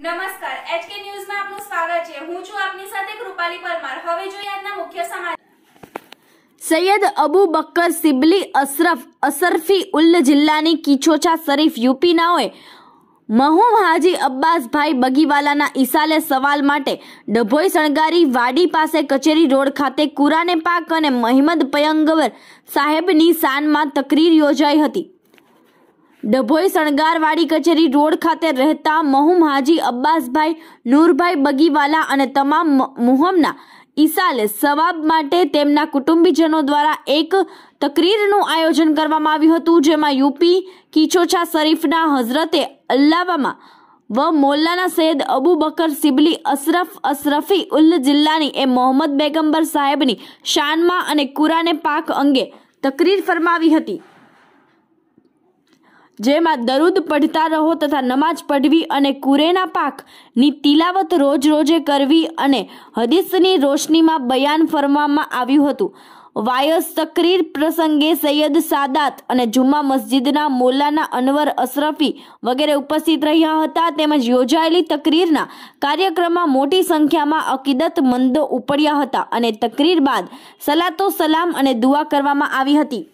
નમસ્કાર એચકે ન્યૂઝમાં આપનું સ્વાગત છે હું છું આપની સાથે કૃપાલી પરમાર હવે જોઈએ આજના મુખ્ય સમાચાર સૈયદ અબુ બક્કર સિબલી અશરફ અશરફી ઉલ્લ જિલ્લાની કિછોછા શરીફ યુપીનાઓએ મહુમ હાજી અબ્બાસભાઈ બગીવાલાના ઈસાલે સવાલ માટે ડભોઈ સણગારી વાડી પાસે કચેરી રોડ ખાતે કુરાને પાક અને મહિમદ પયંગવર સાહેબની શાનમાં તકરીર યોજાઈ હતી ડભોઈ શણગારવાડી કચેરી રોડ ખાતે રહેતા મહુમ હાજી અબ્બાસભાઈ નૂરભાઈ બગીવાલા અને તમામ મુહમ્મના ઈસાલે સવાબ માટે તેમના કુટુંબીજનો દ્વારા એક તકરીરનું આયોજન કરવામાં આવ્યું હતું જેમાં યુપી કિચોછા શરીફના હઝરતે અલ્લાવામાં વ મોલ્લાના સૈયદ અબુ બકર સિબલી અશરફ અશરફી ઉલ્લ જિલ્લાની એ મોહમ્મદ બેગમ્બર સાહેબની શાનમાં અને કુરાને પાક અંગે તકરીર ફરમાવી હતી જેમાં દરુદ પઢતા રહો તથા નમાજ પઢવી અને કુરેના પાકની તિલાવત રોજ રોજે કરવી અને હદીસની રોશનીમાં બયાન ફરવામાં આવ્યું હતું વાયસ તકરીર પ્રસંગે સૈયદ સાદાત અને જુમ્મા મસ્જિદના મોલાના અનવર અશરફી વગેરે ઉપસ્થિત રહ્યા હતા તેમજ યોજાયેલી તકરીરના કાર્યક્રમમાં મોટી સંખ્યામાં મંદો ઉપડ્યા હતા અને તકરીર બાદ સલાતો સલામ અને દુઆ કરવામાં આવી હતી